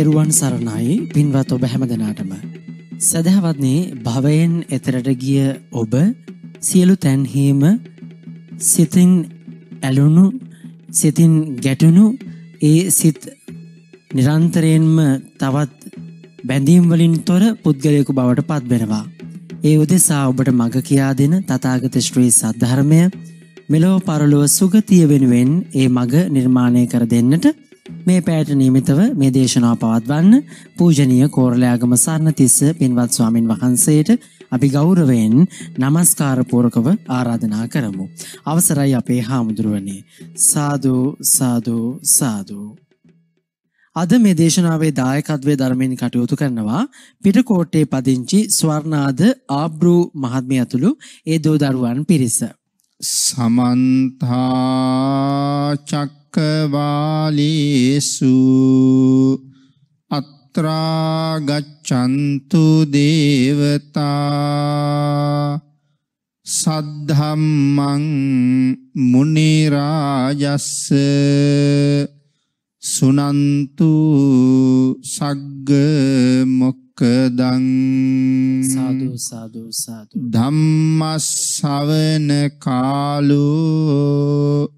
තෙරුවන් සරණයි පින්වත් ඔබ හැම දෙනාටම. සදහවත්නේ භවයෙන් එතරට ගිය ඔබ සියලු තැන්හීම සිතින් ඇලුණු සිතින් ගැටුණු ඒ සිත් නිරන්තරයෙන්ම තවත් බැඳීම් වලින් තොර පුද්ගලයෙකු බවට පත්වෙනවා. ඒ උදෙසා ඔබට මඟ කියා දෙන තථාගත ශ්‍රී සද්ධර්මය මෙලොව පරලොව සුගතිය වෙනුවෙන් ඒ මඟ නිර්මාණය කර දෙන්නට මේ පැයට නීමිතව මේ දේශනාව පවත්වන්න පූජනීය කෝරළයාගම සරණතිස්ස පින්වත් ස්වාමින් වහන්සේට අපි ගෞරවයෙන් নমස්කාර පූර්වකව ආරාධනා කරමු. අවසරයි අපේ හාමුදුරුවනේ. සාදු සාදු සාදු අද මේ දේශනාවේ දායකත්වයේ ධර්මයෙන් කටයුතු කරනවා පිටකෝට්ටේ පදිංචි ස්වර්ණාද ආබ්‍රූ මහත්මිය ඇතුළු ඒ දෝ දරුවන් පිරිස. සමන්තා චක් චක්කවාලේසු අත්‍රා ගච්ඡන්තු දේවතා සද්ධම්මං මුනි රාජස්ස සුනන්තු සග්ග මොක්කදං සාදු සාදු සාදු ධම්මස්සවන කාලෝ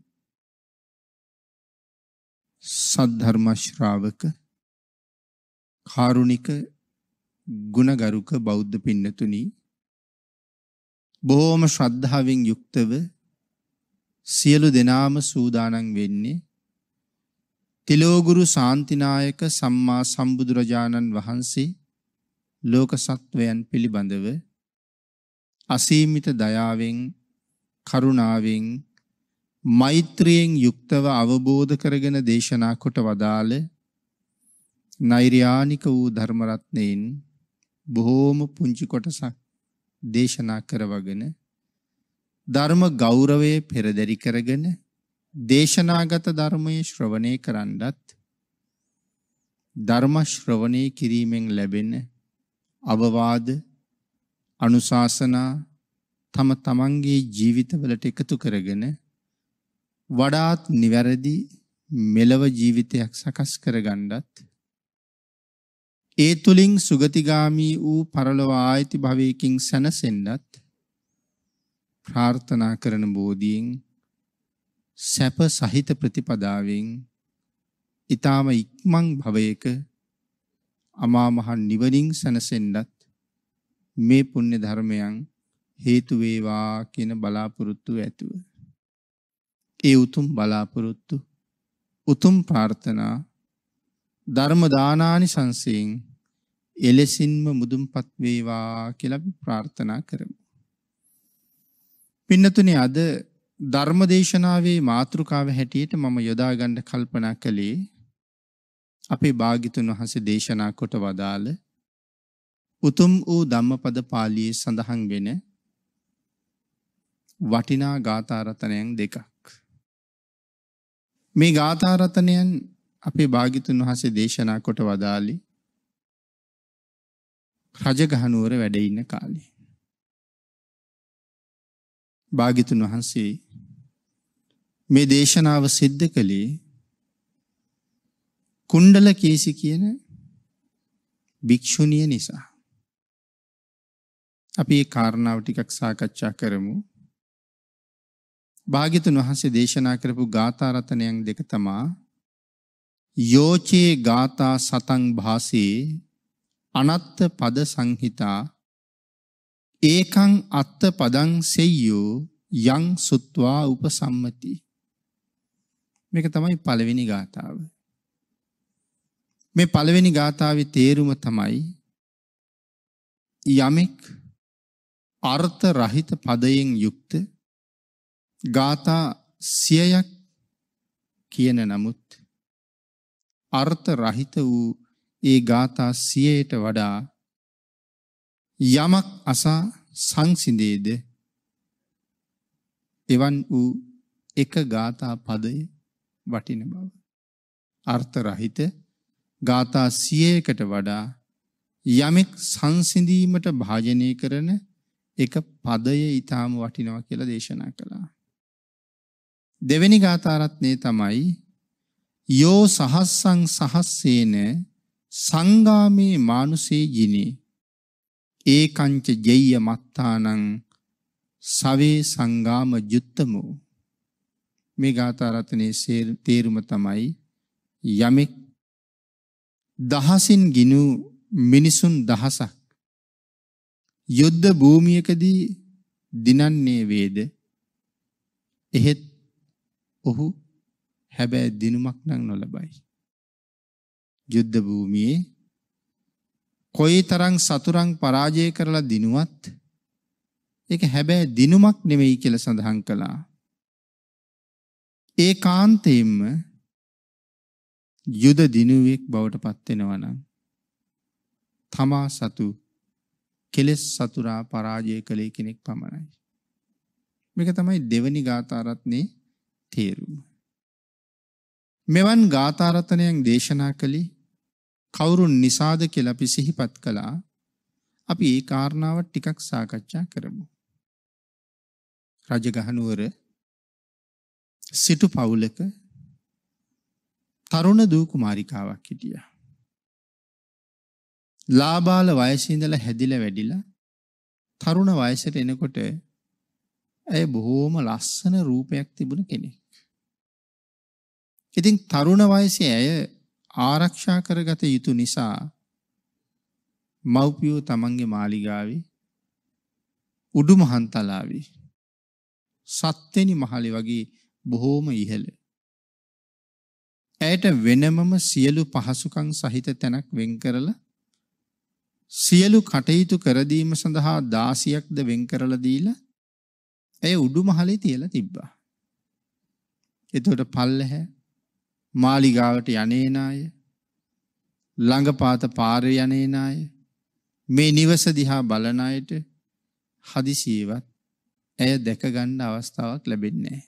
සද්ධර්ම ශ්‍රාවක කාරුණික ගුණගරුක බෞද්ධ පින්නතුනි බොහොම ශ්‍රද්ධාවෙන් යුක්තව සියලු දෙනාම සූදානම් වෙන්නේ තිලෝගුරු සාන්තිනායක සම්මා සම්බුදුරජාණන් වහන්සේ ලෝක සත්වයන් පිළිබඳව අසීමිත දයාවෙන් කරුණාවෙන් මෛත්‍රියෙන් යුක්තව අවබෝධ කරගෙන දේශනා කොට වදාළ නෛර්යානික වූ ධර්ම රත්නයෙන් බොහෝම පුංචි කොටසක් දේශනා කරවගෙන ධර්ම ගෞරවයේ පෙරදරි කරගෙන දේශනාගත ධර්මයේ ශ්‍රවණය කරන්නත් ධර්ම ශ්‍රවණය කිරීමෙන් ලැබෙන අවවාද අනුශාසනා තම තමන්ගේ ජීවිතවලට එකතු කරගෙන වඩාත් නිවැරදි මෙලව ජීවිතයක් සකස් කරගන්නත් ඒ තුලින් සුගතිගාමී වූ පරලොව ආයති භවයකින් සැනසෙන්නත් ප්‍රාර්ථනා කරන බෝධියෙන් සැප සහිත ප්‍රතිපදාවෙන් ඊ타ම ඉක්මන් භවයක අමා මහ නිවනින් සැනසෙන්නත් මේ පුණ්‍ය ධර්මයන් හේතු වේවා කියන බලාපොරොත්තු ඇතුව ඒ උතුම් බලාපොරොත්තු උතුම් ප්‍රාර්ථනා ධර්ම දානානි සංසයෙන් එලෙසින්ම මුදුන්පත් වේවා කියලා අපි ප්‍රාර්ථනා කරමු. පින්නතුනේ අද ධර්ම දේශනාවේ මාතෘකාව හැටියට මම යොදා ගන්න කල්පනා කළේ අපේ භාග්‍යතුන් වහන්සේ දේශනා කොට වදාළ උතුම් වූ ධම්මපද පාළියේ සඳහන් වෙන වටිනා ගාථා රත්නයන් දෙකක්. මේ ගාථාරතනයන් අපේ භාගිතුන් වහසේ දේශනා කොට වදාලි රජගහනුවර වැඩඉන්න කාලේ. භාගිතුන් වහන්සේ මේ දේශනාව සිද්ධ කළේ කුණ්ඩල කේසි කියන භික්‍ෂුණිය නිසා. අපි ඒ කාරණාව ටිකක් සාකච්ඡා කරමු භාග්‍යතුන් වහන්සේ දේශනා කරපු ගාථා රත්නයන් දෙක තමා යෝචේ ගාථා සතං භාසේ අනත්ත පද සංහිතා ඒකං අත්ත පදං සෙය්‍යෝ යං සුත්වා උපසම්මති මේක තමයි පළවෙනි ගාථාව මේ පළවෙනි ගාථාවේ තේරුම තමයි යමෙක් අර්ථ රහිත පදයෙන් යුක්ත ගාථා සියයක් කියන නමුත් අර්ථ රහිත වූ ඒ ගාථා සියයට වඩා යමක් අසා සංසිඳේද එවන් වූ එක ගාථා පදය වටින බව අර්ථ රහිත ගාථා සියයකට වඩා යමෙක් සංසිඳීමට භාජනය කරන එක පදය ඊටාම වටිනවා කියලා දේශනා කළා දෙවෙනි ගාථාරත්නය තමයි යෝ සහස්සං සහස්සේන සංගාමේ මානුසේ ජිනේ ඒකංච ජෙය්‍ය මත්තානං සවේ සංගාම යුත්තමෝ මේ ගාථාරත්නයේ තේරුම තමයි යමෙක් දහසින් ගිනු මිනිසුන් දහසක් යුද්ධ භූමියකදී දිනන්නේ වේද එහෙත් ඔහු හැබැයි දිනුමක් නම් නොලබයි. යුද්ධ භූමියේ කොයිතරම් සතුරන් පරාජය කරලා දිනුවත් ඒක හැබැයි දිනුමක් නෙමෙයි කියලා සඳහන් කළා. ඒ කාන්තේම යුද දිනුවෙක් බවට පත් වෙනවා නම් තමා සතු කෙලෙස් සතුරා පරාජය කළේ කෙනෙක් පමණයි. මේක තමයි දෙවනි ගාථා රත්නේ තේරුම. මෙවන් ගාථාරතනයන් දේශනා කළේ කවුරුන් නිසාද කියලා අපි සිහිපත් කළා අපි ඒ කාරණාව ටිකක් සාකච්ඡා කරමු. රජගහනුවර සිටු පවුලක තරුණ දූ කුමාරිකාවක් හිටියා. ලාබාල වයසේ ඉඳලා හැදිලා වැඩිලා තරුණ වයසට එනකොට ඇය බොහෝම ලස්සන රූපයක් තිබුණ කෙනෙක්. ඉතින් තරුණ වයසේ ඇය ආරක්ෂා කරගත යුතු නිසා මව්පියෝ තමන්ගේ මාලිගාවේ උඩු මහන්තලාවේ සත්වෙනි මහලේ වගේ බොහෝම ඉහළ ඇයට වෙනමම සියලු පහසුකම් සහිත තැනක් වෙන් කරලා සියලු කටයුතු කරදීම සඳහා දාසියක්ද වෙන් කරලා දීලා ඇය උඩු මහලේ තියලා තිබ්බා. එතකොට පල්ලහැ මාලිගාවට යනේන අය ළඟපාත පාරේ යනේන අය මේ නිවස දිහා බලන අයට හදිසියෙවත් ඇය දැක ගන්න අවස්ථාවක් ලැබෙන්නේ නැහැ.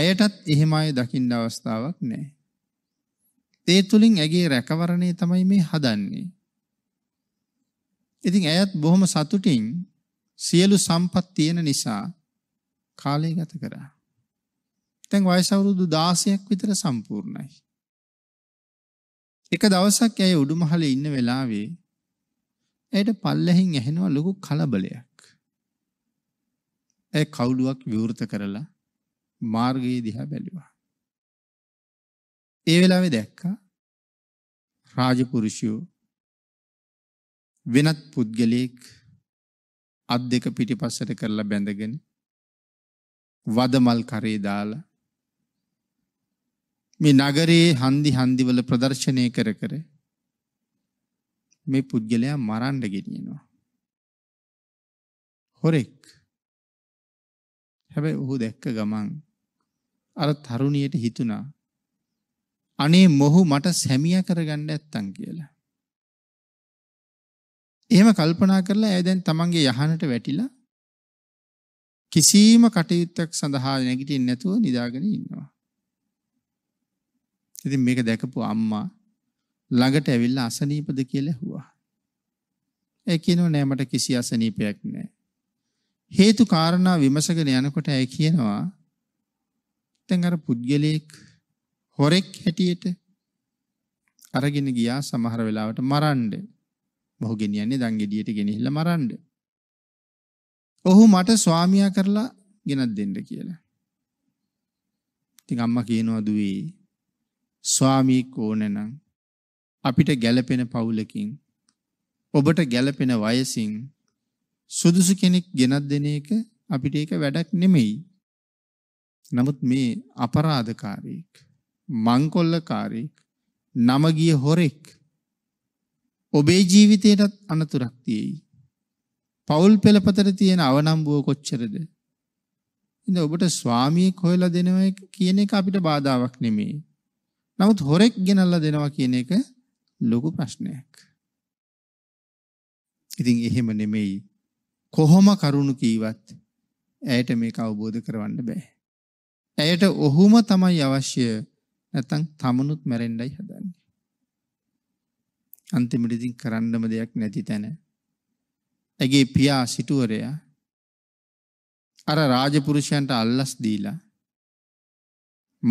ඇයටත් එහෙම අය දකින්න අවස්ථාවක් නැහැ. ඒ තුලින් ඇගේ රැකවරණය තමයි මේ හදන්නේ. ඉතින් ඇයත් බොහොම සතුටින් සියලු සම්පත් තියෙන නිසා කාලය ගත කරා. දැන් වයස අවුරුදු 16ක් විතර සම්පූර්ණයි. එක දවසක් ඇය උඩුමහලේ ඉන්න වෙලාවේ ඇයට පල්ලෙහින් ඇහෙනවා ලොකු කලබලයක්. ඇය කවුළුවක් විවෘත කරලා මාර්ගයේ දිහා බැලුවා. ඒ වෙලාවේ දැක්කා රාජපුරුෂයෝ වෙනත් පුද්ගලයෙක් අත් දෙක පිටිපස්සට කරලා බැඳගෙන වදමල් කරේ දාලා මේ නගරයේ හන්දි හන්දිවල ප්‍රදර්ශනය කර කර මේ පුද්ගලයා මරන්න ගෙනියනවා. හොරෙක්. හැබැයි ඔහු දැක්ක ගමන් අර තරුණියට හිතුණා අනේ මොහු මට සැමියා කරගන්න ඇත්තන් කියලා. එහෙම කල්පනා කරලා ඇය දැන් තමන්ගේ යහනට වැටිලා කිසිම කටයුත්තක් සඳහා නැගිටින්නේ නැතුව නිදාගෙන ඉන්නවා. ඉතින් මේක දැකපු අම්මා ළඟට ඇවිල්ලා අසනීපද කියලා ඇහුවා. ඒ කියනෝ නෑ මට කිසි අසනීපයක් නෑ. හේතු කාරණා විමසගෙන යනකොට ඇය කියනවා දැන් අර පුද්ගලයෙක් හොරෙක් හැටියට අරගෙන ගියා සමහර වෙලාවට මරන්න. මොහු ගෙනියන්නේ දන් ගෙඩියට ගෙනහිල්ලා මරන්න. ඔහු මට ස්වාමියා කරලා ගෙනත් දෙන්න කියලා. ඉතින් අම්මා කියනවා දුවේ ස්වාමීක් ඕනනම් අපිට ගැළපෙන පවුලකින් ඔබට ගැළපෙන වයසින් සුදුසු කෙනෙක් ගෙනත් දෙන එක අපිට ඒක වැඩක් නෙමෙයි. නමුත් මේ අපරාධකාරීක්, මංකොල්ලකාරීක්, නමගිය හොරෙක් ඔබේ ජීවිතයටත් අනතුරක් තියෙයි. පවුල් පෙළපතට තියෙන අවනම්බුව කොච්චරද? ඉතින් ඔබට ස්වාමියෙක් හොයලා දෙනවා කියන එක අපිට බාධාවක් නෙමෙයි. නමුත් හොරෙක් ගෙනල්ලා දෙනවා කියන එක ලොකු ප්‍රශ්නයක්. ඉතින් එහෙම නෙමෙයි කොහොම කරුණු කීවත් ඇයට මේක අවබෝධ කරවන්න බෑ. ඇයට ඔහුම තමයි අවශ්‍ය නැත්තම් තමනුත් මැරෙන්නයි හදන්නේ. අන්තිමට ඉතින් කරන්නම දෙයක් නැති තැන ඇගේ පියා සිටුවරයා අර රාජපුරුෂයන්ට අල්ලස් දීලා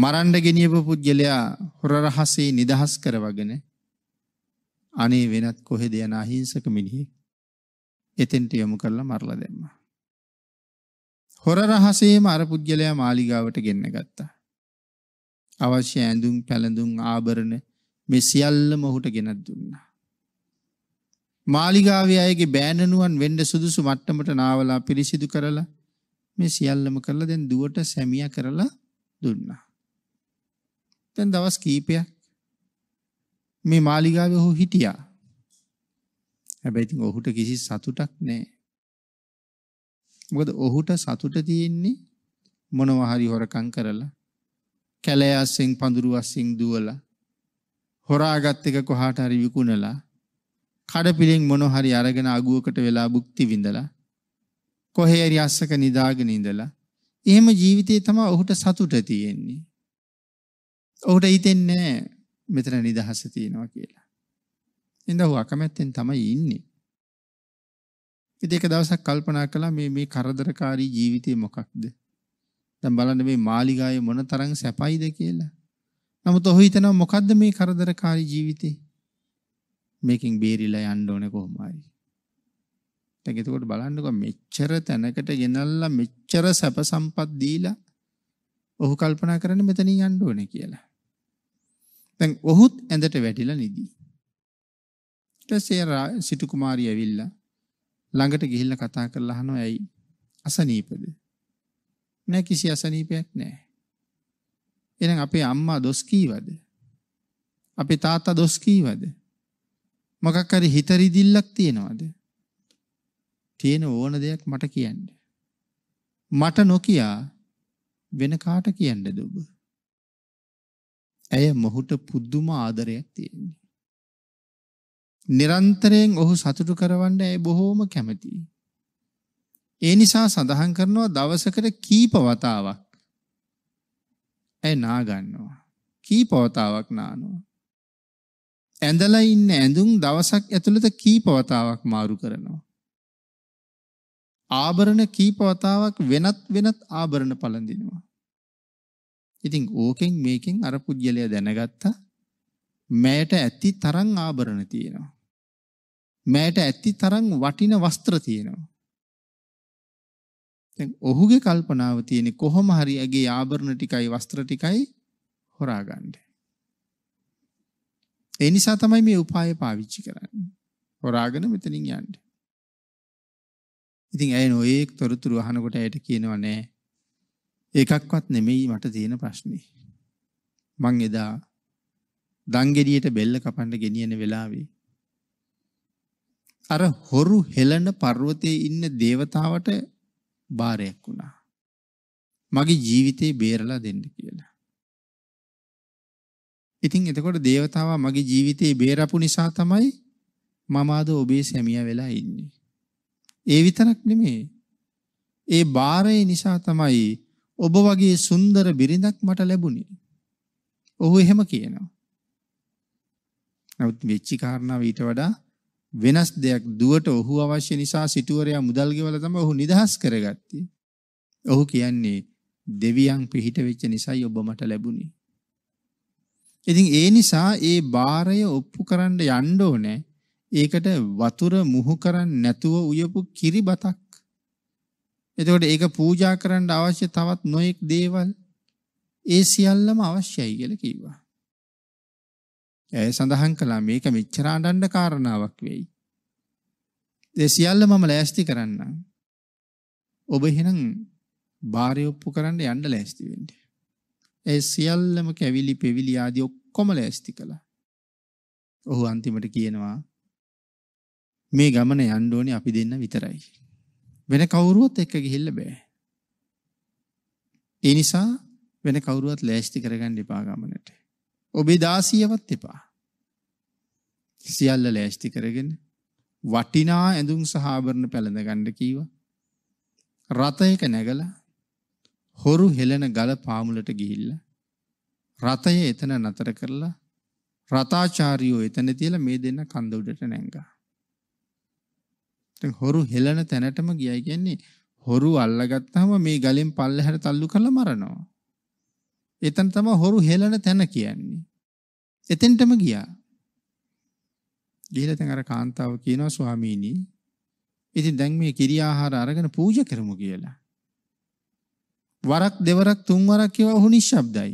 මරණ්ඩ ගෙනියපු පුද්ගලයා හොර රහසේ නිදහස් කරවගෙන අනේ වෙනත් කොහෙද යන අහිංසක මිනිහෙක් එතෙන්ට යොමු කරලා මරලා දැම්මා. හොර රහසේම අර පුද්ගලයා මාලිගාවට ගෙන්න ගත්තා. අවශ්‍ය ඇඳුම් පැළඳුම් ආභරණ මේ සියල්ලම ඔහුට ගෙනත් දුන්නා. මාලිගාවේ අයගේ බෑණනුවන් වෙන්න සුදුසු මට්ටමට නාවලා පිරිසිදු කරලා මේ සියල්ලම කරලා දැන් දුවට සැමියා කරලා දුන්නා. දැන් දවස් කීපයක් මේ මාලිගාවේ ඔහු හිටියා. හැබැයි ඉතින් ඔහුට කිසි සතුටක් නැහැ. මොකද ඔහුට සතුට තියෙන්නේ මොනවා හරි හොරකම් කරලා කැලේ අස්සෙන් පඳුරු අස්සෙන් දුවලා හොරාගත් එක කොහාට හරි විකුණලා කඩපිලෙන් මොන හරි අරගෙන අගුවකට වෙලා භුක්ති විඳලා කොහේ හරි අස්සක නිදාගෙන ඉඳලා එහෙම ජීවිතේ තමයි ඔහුට සතුට තියෙන්නේ ඔහුට හිතෙන්නේ මෙතන නිදහස තියෙනවා කියලා. එඳ ඔහු අකමැත්තෙන් තමයි ඉන්නේ. ඉතින් එක දවසක් කල්පනා කළා මේ මේ කරදරකාරී ජීවිතේ මොකක්ද? දැන් බලන්න මේ මාලිගාවේ මොන තරම් සැපයිද කියලා. නමුත් ඔහු හිතනවා මොකද්ද මේ කරදරකාරී ජීවිතේ? මේකෙන් බේරිලා යන්න ඕනේ කොහොම හරි. දැන් එතකොට බලන්නකො මෙච්චර තැනකට ගෙනල්ලා මෙච්චර සැප සම්පත් දීලා ඔහු කල්පනා කරන්නේ මෙතනින් යන්න ඕනේ කියලා. දැන් ඔහුත් ඇඳට වැටිලා නිදි. ඊට පස්සේ සිටු කුමාරිය ඇවිල්ලා ළඟට ගිහිල්ලා කතා කරලා අහනවා ඇයි අසනීපද? නෑ කිසි අසනීපයක් නෑ. එහෙනම් අපේ අම්මා දොස් කීවද? අපේ තාත්තා දොස් කීවද? මොකක් හරි හිත රිදිල්ලක් තියනවද? තියෙන ඕන දෙයක් මට කියන්න. මට නොකිය වෙන කාට කියන්නද ඔබ? ඇය මොහුට පුදුම ආදරයක් තියෙන්නේ. නිරන්තරයෙන් ඔහු සතුටු කරවන්න ඇය බොහෝම කැමතියි. ඒ නිසා සඳහන් කරනවා දවසකට කීප වතාවක් ඇය නාගන්නවා. කීප වතාවක් නානවා. ඇඳලා ඉන්න ඇඳුම් දවසක් ඇතුළත කීප වතාවක් මාරු කරනවා. ආභරණ කීප වතාවක් වෙනත් වෙනත් ආභරණ පළඳිනවා. ඉතින් ඕකෙන් මේකෙන් අර පුජ්‍යලයා දැනගත්තා මෑට ඇති තරම් ආභරණ තියෙනවා. මෑට ඇති තරම් වටින වස්ත්‍ර තියෙනවා. දැන් ඔහුගේ කල්පනාව තියෙන්නේ කොහොම හරි ඇගේ ආභරණ ටිකයි වස්ත්‍ර ටිකයි හොරා ගන්න. ඒ නිසා තමයි මේ උපාය පාවිච්චි කරන්නේ. හොරාගෙන මෙතනින් යන්න. ඉතින් ඇය නොඒක් තොරතුරු අහනකොට ඇයට කියනවා නෑ එකක්වත් නෙමෙයි මට තියෙන ප්‍රශ්නේ. මං එදා දංගෙඩියට බෙල්ල කපන්න ගෙනියන වෙලාවේ අර හොරු හෙළන පර්වතයේ ඉන්න దేవතාවට බාරයක් වුණා. මගේ ජීවිතේ බේරලා දෙන්න කියලා. ඉතින් එතකොට దేవතාවා මගේ ජීවිතේ බේරපු නිසා තමයි මම අද ඔබේ සැමියා වෙලා ඉන්නේ. ඒ විතරක් නෙමෙයි. ඒ බාරය නිසා තමයි ඔබ වගේ සුන්දර බිරිඳක් මට ලැබුණේ. ඔහු එහෙම කියනවා. නමුත් වෙච්චි කාරණාව ඊට වඩා වෙනස් දෙයක් දුවට ඔහු අවශ්‍ය නිසා සිටුවරයා මුදල් ගෙවලා තමයි ඔහු නිදහස් කරගත්තේ. ඔහු කියන්නේ දෙවියන් පිහිට වෙච්ච නිසායි ඔබ මට ලැබුණේ. ඉතින් ඒ නිසා ඒ බාරය ඔප්පු කරන්න යන්න ඕනේ. ඒකට වතුර මුහු කරන්නේ නැතුව උයපු කිරිබතක් එතකොට ඒක පූජා කරන්න අවශ්‍ය තවත් නොයෙක් දේවල් ඒ සියල්ලම අවශ්‍යයි කියලා කිව්වා. ඒ සඳහන් කළා මේක මෙච්චර අඬන්න කාරණාවක් වෙයි. ඒ සියල්ල මම ලෑස්ති කරන්නම්. ඔබ එහෙනම් බාරය ඔප්පු කරන්න යන්න ලෑස්ති වෙන්න. ඒ සියල්ලම කැවිලි පෙවිලි ආදී ඔක්කොම ලෑස්ති කළා. ඔහු අන්තිමට කියනවා මේ ගමන යන්න ඕනේ අපි දෙන්න විතරයි. වෙන කවුරුවත් එක්ක ගිහිල්ල බෑ. ඒ නිසා වෙන කවුරුවත් ලෑස්ති කරගන්න එපා ගමනට. ඔබේ දාසියවත් එපා. සියල්ල ලෑස්ති කරගෙන වටිනා ඇඳුම් සහ ආභරණ පැළඳ ගන්න කීවා. රථයක නැගලා හොරු හෙලන ගල පාමුලට ගිහිල්ලා රථය එතන නතර කරලා රථාචාරියෝ එතන තියලා මේ දෙන්න කඳ උඩට නැංගා. දැන් හොරු හෙලන තැනටම ගියයි කියන්නේ හොරු අල්ලගත්තාම මේ ගලෙන් පල්ලෙහාට තල්ලු කරලා මරනවා. එතන තමයි හොරු හෙලන තැන කියන්නේ. එතෙන්ටම ගියා. ගිහලා දැන් අර කාන්තාව කියනවා ස්වාමීනි ඉතින් දැන් මේ කිරි ආහාර අරගෙන පූජා කරමු කියලා. වරක් දෙවරක් තුන්වරක් කියවා ඔහු නිශ්ශබ්දයි.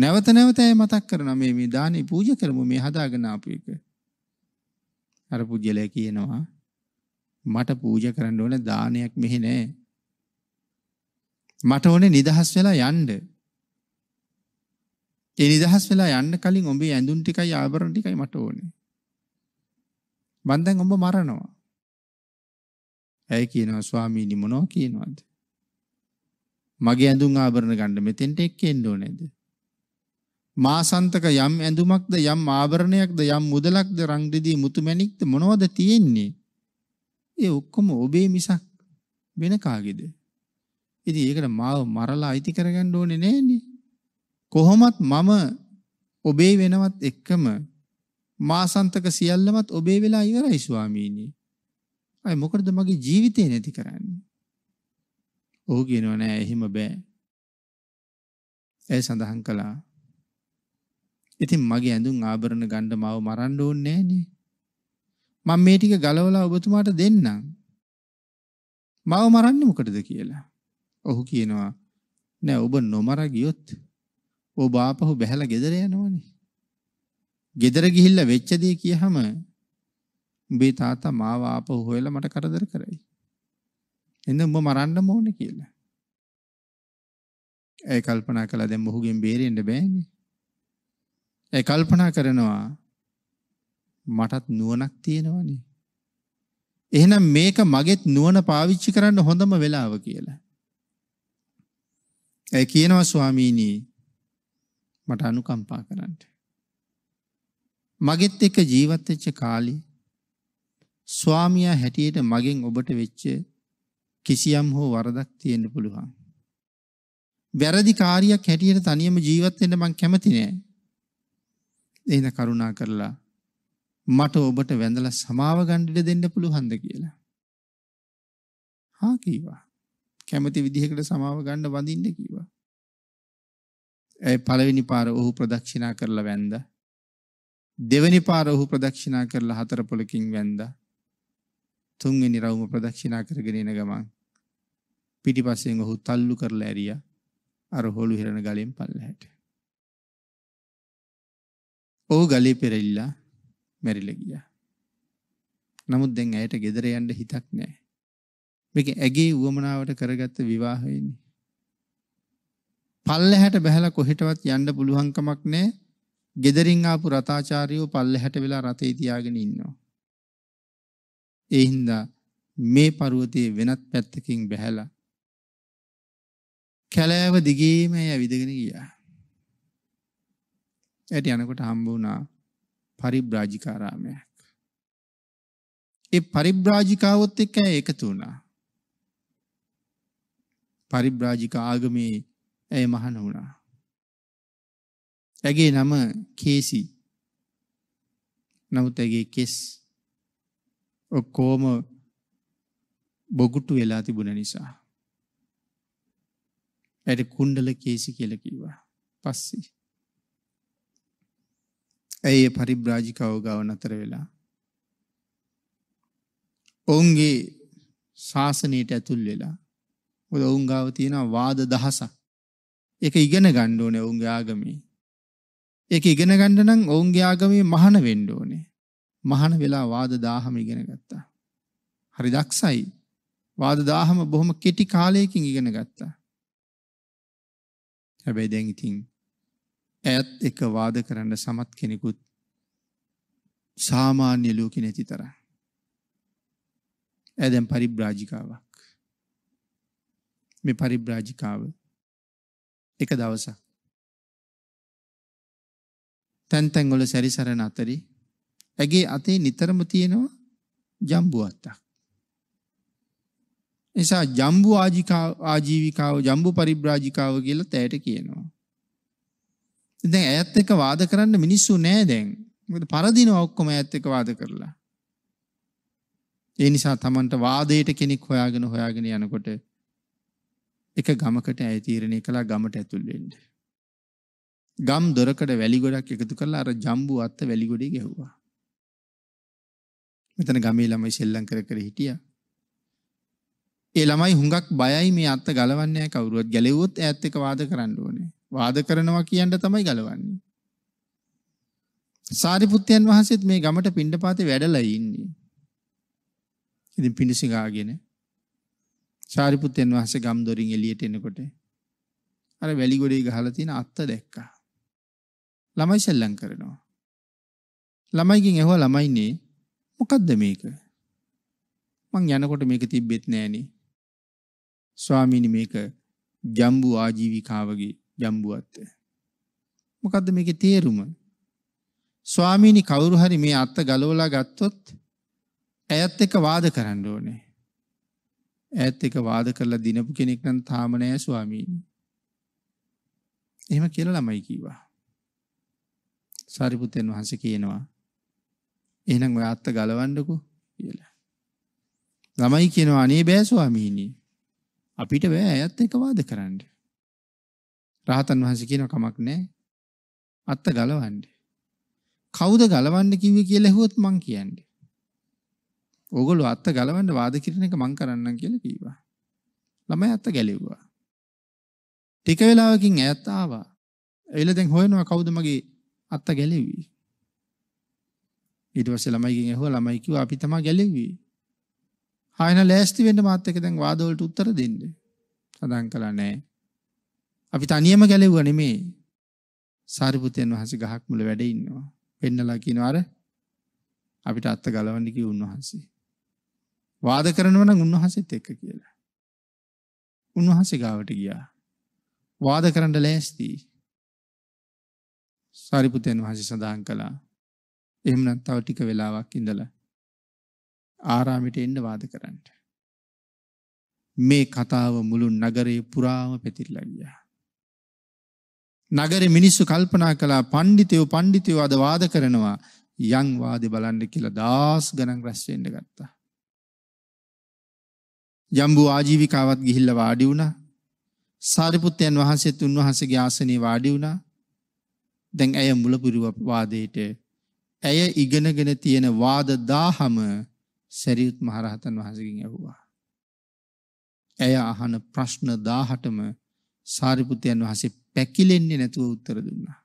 නැවත නැවත ඇය මතක් කරනවා මේ මේ දානේ පූජා කරමු මේ හදාගෙන ආපු එක. අර පුජ්‍යලයා කියනවා මට පූජා කරන්න ඕන දානයක් මෙහි නෑ. මට ඕනේ නිදහස් වෙලා යන්න. ඒ නිදහස් වෙලා යන්න කලින් උඹේ ඇඳුම් ටිකයි ආභරණ ටිකයි මට ඕනේ. මං දැන් උඹ මරනවා. ඇයි කියනවා ස්වාමීනි මොනවා කියනවද? මගේ ඇඳුම් ආභරණ ගන්න මෙතෙන්ට එක්කෙන්න ඕනේද? මාසන්තක යම් ඇඳුමක්ද යම් ආභරණයක්ද යම් මුදලක්ද රං රිදී මුතුමැණික්ද මොනවද තියෙන්නේ? ඒ ඔක්කොම ඔබේ මිසක් වෙන කාගේද? ඉතින් ඒකට මාව මරලා අයිති කරගන්න ඕනේ නෑනේ. කොහොමත් මම ඔබේ වෙනවත් එක්කම මාසන්තක සියල්ලමත් ඔබේ වෙලා ඉවරයි ස්වාමීනි. අය මොකටද මගේ ජීවිතේ නැති කරන්නේ? ඔහු කියනවා නෑ එහෙම බෑ. ඒ සඳහන් කළා ඉතින් මගේ ඇඳුම් ආභරණ ගන්න මාව මරන්න ඕනේ නෑනේ. මම මේ ටික ගලවලා ඔබතුමාට දෙන්නම්. මාව මරන්නේ මොකටද කියලා. ඔහු කියනවා නෑ ඔබ නොමර ගියොත් ඔබ ආපහු බැහැලා ගෙදර යනවනේ. ගෙදර ගිහිල්ලා වෙච්ච දේ කියහම උඹේ තාත්තා මාව ආපහු හොයලා මට කරදර කරයි. එන්න උඹ මරන්න ඕනේ කියලා. ඒ කල්පනා කළා දැන් මොහුගෙන් බේරෙන්න බෑනේ. ඒ කල්පනා කරනවා මටත් නුවණක් තියෙනවනේ. එහෙනම් මේක මගෙත් නුවණ පාවිච්චි කරන්න හොඳම වෙලාව කියලා. ඒ කියනවා ස්වාමීනි මට අනුකම්පා කරන්න. මගෙත් එක්ක ජීවත් වෙච්ච කාලේ ස්වාමියා හැටියට මගෙන් ඔබට වෙච්ච කිසියම් හෝ වරදක් තියෙන්න පුළුවන්. වැරදි කාරියක් හැටියට තනියම ජීවත් වෙන්න මං කැමති නෑ. එහෙනම් කරුණා කරලා මට ඔබට වැඳලා සමාව ගන්න දෙන්න පුළුවන්ද කියලා. හා කීවා. කැමති විදිහකට සමාව ගන්න වඳින්න කීවා. ඒ පළවෙනි පාර ඔහු ප්‍රදක්ෂිනා කරලා වැඳ. දෙවෙනි පාර ඔහු ප්‍රදක්ෂිනා කරලා හතර පොලකින් වැඳා. තුන්වෙනි රවුම ප්‍රදක්ෂිනා කරගෙන එන ගමන් පිටිපස්සෙන් ඔහු තල්ලු කරලා ඇරියා අර හොළු හිරණ ගලෙන් පල්ලහැට. ඔහු ගලේ පෙරලිලා මැරිලා ගියා. නමුත් දැන් ඇයට ගෙදර යන්න හිතක් නැහැ. මේක ඇගේ උවමනාවට කරගත්ත විවාහයනේ. පල්ලෙහැට බැහැලා කොහෙටවත් යන්න පුළුවන් කමක් නැහැ. ගෙදරින් ආපු රතාචාර්යෝ පල්ලෙහැට වෙලා රතේ තියාගෙන ඉන්නවා. ඒ හින්දා මේ පර්වතයේ වෙනත් පැත්තකින් බැහැලා කැලෑව දිගේම ඇවිදගෙන ගියා. ඇයට යනකොට හම්බ වුණා පරිබ්‍රාජිකාරාමයක්. ඒ පරිබ්‍රාජිකාවොත් එක්ක ඇය එකතු වුණා. පරිබ්‍රාජික ආගමේ ඇය මහන වුණා. ඇගේ නම කේසි. නමුත් ඇගේ කෙස් ඔක්කොම බොගුටු වෙලා තිබුණ නිසා. ඇයට කුණ්ඩල කේසි කියලා කිව්වා. පස්සේ ඇයි පරිබ්‍රාජිකව ගව නතර වෙලා. ඔවුන්ගේ ශාසනයට ඇතුල් වෙලා ඔද ඔවුන් ගාව තියෙන වාද දහසක් එක ඉගෙන ගණ්ඩ ඕනේ ඔවුන්ගේ ආගමේ ඒක ඉගෙන ගණ්ඩ නම් ඔවුන්ගේ ආගමේ මහන වෙන්න ඕනේ මහන වෙලා වාද දාහම ඉගෙන ගත්තා හරි දක්ෂයි වාද දාහම බොහොම කෙටි කාලයකින් ඉගෙන ගත්තා හැබැයි දැන් ඉතින් ඇත් එක වාද කරන්න සමත් කෙනෙකුත් සාමාන්‍ය ලෝකෙ නැති තරම්. ඇදැම් පරිබ්‍රාජිකාවක්. මේ පරිබ්‍රාජිකාව එක දවසක්. තැන්තැන්ගොල සැරිසරන අතරි ඇගේ අතේ නිතරම තියෙනවා ජම්බුවත්තක්. නිසා ජම්බු ආජිකා ආජීවිකාව ජම්බු පරිබ්‍රාජිකාව කියලා තෑයට කියනවා. දැන් ඇයත් එක්ක වාද කරන්න මිනිස්සු නෑ දැන්. මොකද පරදිනවා ඔක්කොම ඇයත් එක්ක වාද කරලා. ඒ නිසා Tamanට වාදයට කෙනෙක් හොයාගෙන හොයාගෙන යනකොට එක ගමකට ඇය තීරණය කළා ගමට ඇතුල් වෙන්න. ගම් දොරකඩ වැලි ගොඩක් එකතු කරලා අර ජම්බු අත්ත වැලි ගොඩේ ගැහුවා. මෙතන ගමේ ළමයි සෙල්ලම් කර කර හිටියා. ඒ ළමයි හුඟක් බයයි මේ අත්ත ගලවන්නේ කවුරුවත් ගැලෙව්වොත් ඈත් එක වාද කරන්න ඕනේ. වාද කරනවා කියන්න තමයි ගලවන්නේ. සාරිපුත්තයන් වහන්සේත් මේ ගමට පිණ්ඩපාතේ වැඩලා ඉන්නේ. ඉතින් පිණිසිකාගෙන සාරිපුත්තයන් වහන්සේ ගම් දොරින් එළියට එනකොට අර වැලිගොඩේ ගහලා තියෙන අත්ත දැක්කා. ළමයි සෙල්ලම් කරනවා. ළමයිගෙන් ඇහුවා ළමයිනේ මොකද්ද මේක? මං යනකොට මේක තිබ්බෙත් නෑනේ. ස්වාමීනි මේක ජම්බු ආජීවිකාවගේ ජම්බුවත්ය. මොකද්ද මේකේ තේරුම? ස්වාමීනි කවුරු හරි මේ අත්ත ගලවලා ගත්තොත් ඇයත් එක්ක වාද කරන්න ඕනේ. ඇයත් එක්ක වාද කරලා දිනපු කෙනෙක් නම් තාම නෑ ස්වාමීනි. එහෙම කියලා ළමයි කීවා. සාරිපුත්යන් වහන්සේ කියනවා එහෙනම් ඔය අත්ත ගලවන්නකෝ කියලා. ළමයි කියනවා අනේ බෑ ස්වාමීනි. අපිට බෑ ඇයත් එක්ක වාද කරන්න. රහතන් වහන්සේ කියන කමක් නැහැ. අත්ත ගලවන්න. කවුද ගලවන්න කිව්වේ කියලා ඇහුවොත් මං කියන්නේ. ඕගොල්ලෝ අත්ත ගලවන්න වාද කිරණ එක මං කරන්නම් කියලා කීවා. ළමයි අත්ත ගැලෙව්වා. ටික වෙලාවකින් ඈත් ආවා. එවිලා දැන් හොයනවා කවුද මගේ අත්ත ගැලෙව්වේ. ඊට පස්සේ ළමයිගෙන් ඇහුවා ළමයි කිව්වා අපි තමයි ගැලෙව්වේ. ආයෙන ලෑස්ති වෙන්න මාත් එක්ක දැන් වාදවලට උත්තර දෙන්න. සඳහන් කළා නෑ. අපි තනියම ගැලෙව්ව නෙමේ. සාරිපුත්යන් වහන්සේ ගහක් මුල වැඩ ඉන්නවා. පෙන්නලා කියනවා අර අපිට අත්ත ගලවන්න කිව්ව උන්වහන්සේ. වාද කරනවා නම් උන්වහන්සේත් එක්ක කියලා. උන්වහන්සේ ගාවට ගියා. වාද කරන්න ලෑස්ති. සාරිපුත්යන් වහන්සේ සඳහන් කළා. එහෙමනම් තව ටික වෙලාවක් ඉඳලා ආරාමයට එන්න වාද කරන්න. මේ කතාව මුළු නගරේ පුරාම පැතිරලා ගියා. නගර මිනිස්සු කල්පනා කළා පණ්ඩිතයෝ පණ්ඩිතයෝ අද වාද කරනවා යන් වාදේ බලන්න කියලා දාස් ගණන් රැස් වෙන්න ගත්තා. ජම්බු ආජීවිකාවත් ගිහිල්ලා වාඩි වුණා. සාරිපුත්තයන් වහන්සේත් උන්වහන්සේගේ ආසනේ වාඩි වුණා. දැන් ඇය මුලපුරු වාදයට ඇය ඉගෙනගෙන තියෙන වාද 1000ම සරියුත් මහරහතන් වහන්සේගෙන් ඇහුවා. ඇය අහන ප්‍රශ්න 18ම සාරිපුත්තයන් වහන්සේ පැකිලෙන්නේ නැතුව උත්තර දුන්නා.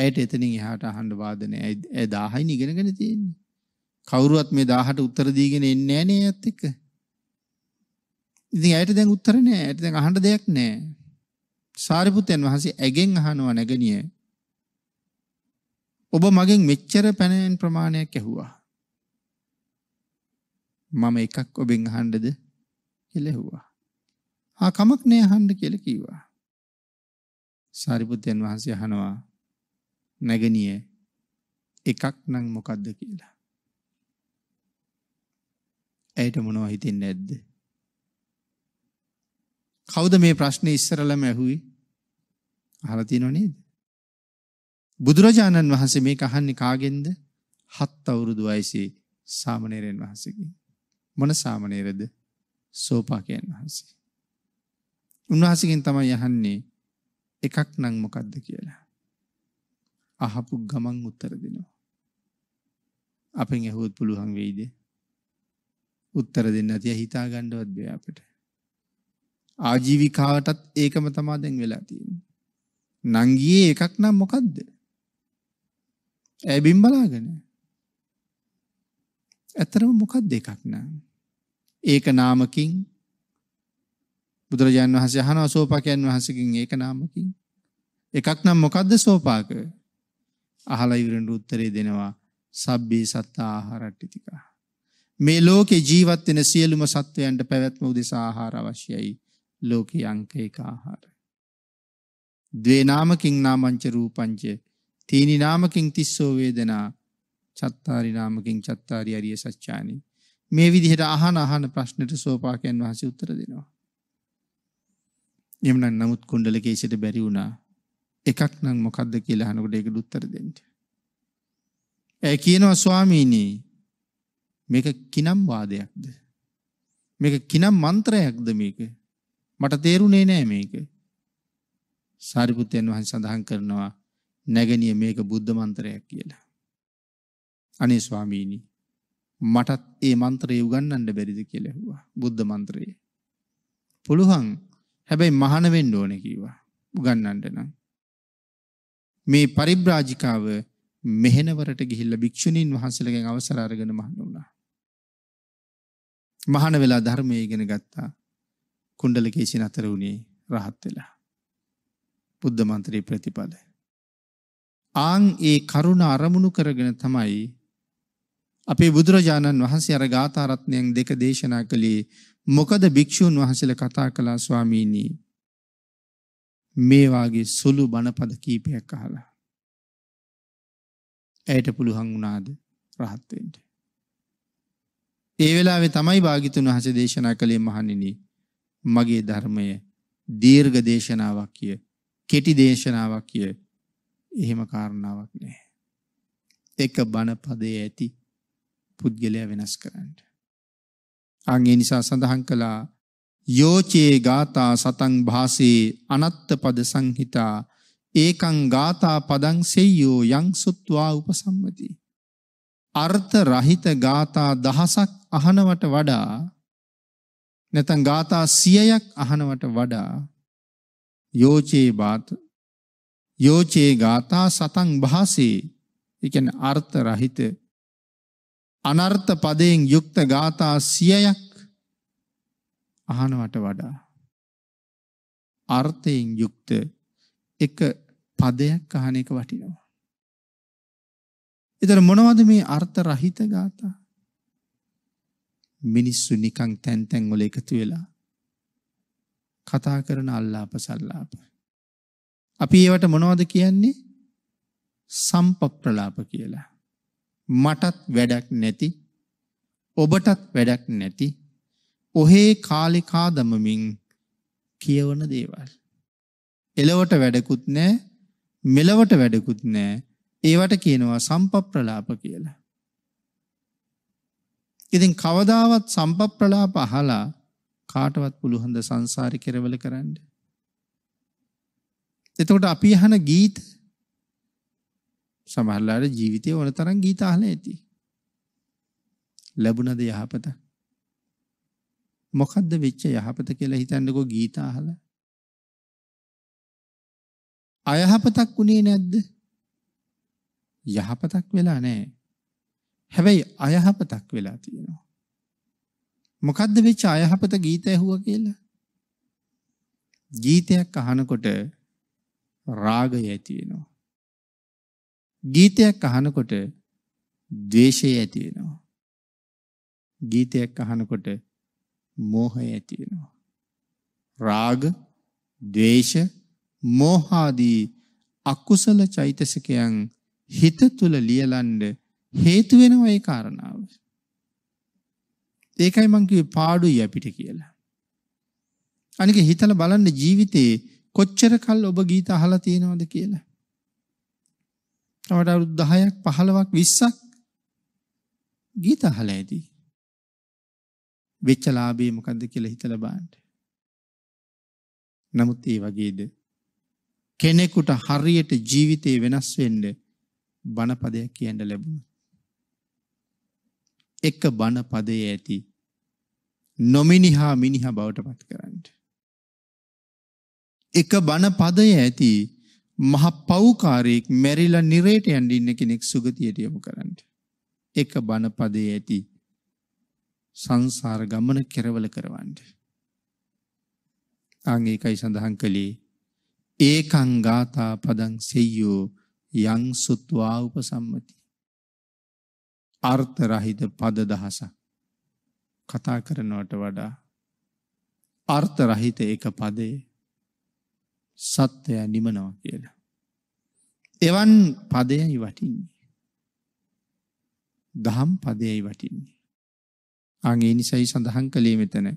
ඇයට එතනින් එහාට අහන්න වාදනේ. ඇයි 1000යි ඉගෙනගෙන තියෙන්නේ. කවුරුවත් මේ 1000ට උත්තර දීගෙන එන්නේ නැහැ නේ ඇත්ත එක. ඉතින් ඇයට දැන් උත්තර නැහැ. ඇයට දැන් අහන්න දෙයක් නැහැ. සාරිපුත්තයන් වහන්සේ ඇගෙන් අහනවා නැගණිය. ඔබ මගෙන් මෙච්චර පැනෙන් ප්‍රමාණයක් ඇහුවා. මම එකක් ඔබෙන් අහන්නද කියලා ඇහුවා. ආ කමක් නෑ අහන්න කියලා කිව්වා. සාරිපුත්තයන් වහන්සේ අහනවා නැගණිය එකක් නම් මොකද්ද කියලා. ඇයට මොනව හිතෙන්නේ නැද්ද? කවුද මේ ප්‍රශ්නේ ඉස්සරලම ඇහුවේ? අහලා තියෙනව නේද? බුදුරජාණන් වහන්සේ මේක අහන්නේ කාගෙන්ද? හත් අවුරුදු වයසේ සාමණේරයන් වහන්සේගෙන්. මොන සාමණේරද? සෝපාකයන් වහන්සේ. උන්වහන්සේගෙන් තමයි අහන්නේ එකක් නම් මොකක්ද කියලා. අහපු ගමන් උත්තර දෙනවා. අපෙන් ඇහුවොත් පුළුවන් වෙයිද? උත්තර දෙන්න තියා හිතා ගන්නවත් බෑ අපිට. ආජීවිකාවටත් ඒකම තමයි දැන් වෙලා තියෙන්නේ. නංගියේ එකක් නම් මොකද්ද? ඇබින් බලාගෙන. ඇත්තරම මොකද්ද එකක් නම්? ඒක නාමකින් බුදුරජාන් වහන්සේ අහනවා සෝපාකයන් වහන්සේගෙන් ඒක නාමකින්. එකක් නම් මොකද්ද සෝපාක? අහලා ඉවරන උත්තරේ දෙනවා සබ්බේ සත්ත ආහාරට්ටිතිකා. මේ ලෝකේ ජීවත් වෙන සියලුම සත්වයන්ට පැවැත්ම උදෙසා ආහාර අවශ්‍යයි. ලෝකේ අංක එක ආහාර. ද්වේ නාමකින් නාමංච රූපංච තීනි නාමකින් තිස්සෝ වේදනා චත්තාරි නාමකින් චත්තාරි අරිය සත්‍යානි. මේ විදිහට අහන අහන ප්‍රශ්නෙට සෝපාකයන් වහන්සේ උත්තර දෙනවා. එහෙමනම් නමුත් කුණ්ඩලකේ සිට බැරි වුණා. එකක් නම් මොකද්ද කියලා අහනකොට ඒකට උත්තර දෙන්න. ඒ කියනවා ස්වාමීනි මේක කිනම් වාදයක්ද? මේක කිනම් මන්ත්‍රයක්ද මේක? මට තේරුනේ නෑ මේක. සාරිපුත්යන් වහන්සේ සඳහන් කරනවා නැගණිය මේක බුද්ධ මන්ත්‍රයක් කියලා. අනේ ස්වාමීනි මටත් ඒ මන්ත්‍රය උගන්වන්න බැරිද කියලා ඇහුවා. බුද්ධ මන්ත්‍රය. පුළුවන් හැබැයි මහාන වෙන්න ඕනේ කිව්වා. උගන්වන්න නම්. මේ පරිබ්‍රාජිකාව මෙහෙණවරට ගිහිල්ලා භික්ෂුණීන් වහන්සේලාගෙන් අවසර අරගෙන මහාන වුණා. මහාන වෙලා ධර්මය ඉගෙන ගත්තා. කුණ්ඩලකේසි නතර වුණේ රහත් වෙලා. බුද්ධ මන්ත්‍රී ප්‍රතිපල. ආන් ඒ කරුණ අරමුණු කරගෙන තමයි අපේ බුදුරජාණන් වහන්සේ අර ගාථා රත්නයන් දෙක දේශනා කළේ මොකද භික්ෂූන් වහන්සේලා කතා කළා ස්වාමීනි මේ වාගේ සුළු බණපද කීපයක් අහලා ඇයට පුළුවන් වුණාද රහත් වෙන්න. ඒ වෙලාවේ තමයි භාග්‍යතුන් වහන්සේ දේශනා කළේ මහණෙනි මගේ ධර්මය දීර්ඝ දේශනාවක් කිය කෙටි දේශනාවක් කිය එහෙම කාරණාවක් නැහැ. එක බණපදයේ ඇති පුද්ගලයා වෙනස් කරන්නේ අන් ඒ නිසා සඳහන් කළා යෝචේ ගාථා සතං භාසේ අනත්ත පද සංහිතා ඒකං ගාථා පදං සෙය්‍යෝ යං සුත්වා උපසම්මති අර්ථ රහිත ගාථා දහසක් අහනවට වඩා නැතන් ගාථා සියයක් අහනවට වඩා යෝචේ බාත යෝචේ ගාථා සතං භාසේ එකන අර්ථ රහිත අනර්ථ පදයෙන් යුක්ත ගාථා සියයක් අහනවට වඩා අර්ථයෙන් යුක්ත එක පදයක් අහන එක වටිනවා. එතන මොනවද මේ අර්ථ රහිත ගාථා? මිනිස්සු නිකන් තැන් තැන් වල එකතු වෙලා කතා කරන අල්ලාප සල්ලාප. අපි ඒවට මොනවද කියන්නේ? සම්පප්‍රලාප කියලා. මටත් වැඩක් නැති ඔබටත් වැඩක් නැති ඔහේ කාලෙකා දමමින් කියවන දේවල්. එලවට වැඩකුත් නෑ මෙලවට වැඩකුත් නෑ ඒවට කියනවා සම්පප්‍රලාප කියලා. ඉතින් කවදාවත් සම්පප්‍රලාප අහලා කාටවත් පුළුහඳ සංසාරි කෙරවල කරන්න. එතකොට අපි අහන ගීත සමහරලාට ජීවිතේ ඕන තරම් ගීත අහලා ඇති. ලැබුණද යහපත? මොකද්ද වෙච්ච යහපත කියලා හිතන්නකෝ ගීත අහලා. අයහපතක් උනේ නැද්ද? යහපතක් වෙලා නැහැ. හැබැයි අයහපතක් වෙලා තියෙනවා. මොකද්ද වෙච්ච අයහපත ගීත ඇහුවා කියලා? ගීතයක් අහනකොට රාගය ඇති වෙනවා. ගීතයක් අහනකොට ද්වේෂය ඇති වෙනවා. ගීතයක් අහනකොට මෝහය ඇති වෙනවා. රාග, ද්වේෂ, මෝහාදී අකුසල චෛතසිකයන් හිත තුල ලියලන්න හේතු වෙනවා ඒ කාරණාව. ඒකයි මං කිව්වේ පාඩුයි අපිට කියලා. අනික හිතලා බලන්න ජීවිතේ කොච්චර කල් ඔබ ගීත අහලා තියෙනවද කියලා. තවට අවුරුදු 10ක් 15ක් 20ක් ගීත අහලා ඇති. වෙච්ච ලාභේ මොකද්ද කියලා හිතලා බලන්න. නමුත් ඒ වගේද කෙනෙකුට හරියට ජීවිතේ වෙනස් වෙන්න බණපදයක් කියන්න ලැබුණා. එක බණපදයේ ඇති නොමිනිහා මිනිහා බවට පත් කරන්න. එක බණපදයේ ඇති මහ පව්කාරයෙක් මැරිලා නිරේට යන්න ඉන්න කෙනෙක් සුගතියට යොමු කරන්න. එක බණපදේ ඇති සංසාර ගමන කෙරවල කරවන්න. ආන් ඒකයි සඳහන් කළේ ඒකං ගාථා පදං සෙය්‍යෝ යං සුත්වා උපසම්මති. අර්ථ රහිත පද දහසක් කතා කරනවට වඩා අර්ථ රහිත එක පදේ සත්වය නිමනවා කියලා. එවන් පදයයි වටින්නේ. දහම් පදයයි වටින්නේ. අගේ නිසයි සඳහන් කළේ මෙතන.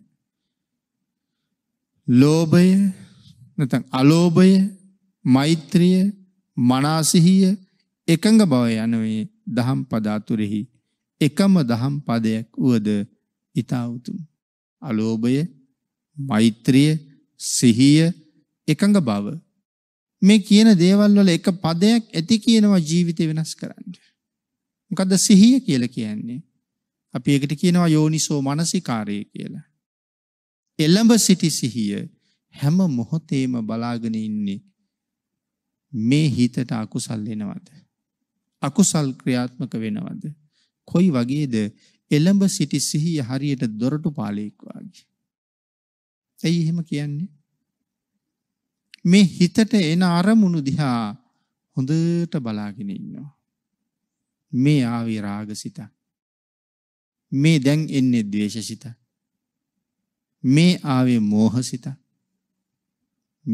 ලෝභය නැතන් අලෝභය මෛත්‍රිය මනාසිහිය එකඟ බව යනුවේ දහම් පදාතුරෙහි එකම දහම් පදයක් වුවද ඉතා උතුම්. අලෝභය මෛත්‍රිය සිහිය එකඟ බව මේ කියන දේවල් වල එක පදයක් ඇති කියනවා ජීවිතය වෙනස් කරන්න. මොකද්ද සිහිය කියලා කියන්නේ? අපි ඒකට කියනවා යෝනිසෝ මනසිකාරය කියලා. එළඹ සිටි සිහිය හැම මොහොතේම බලාගෙන ඉන්නේ මේ හිතට අකුසල් එනවද? අකුසල් ක්‍රියාත්මක වෙනවද? කොයි වගේද එළඹ සිටි සිහිය හරියට දොරටු පාලේක් වගේ. ඇයි එහෙම කියන්නේ? මේ හිතට එන අරමුණු දිහා හොඳට බලාගෙන ඉන්නවා. මේ ආවේ රාගසිත. මේ දැන් එන්නේ ද්වේෂසිත. මේ ආවේ මෝහසිත.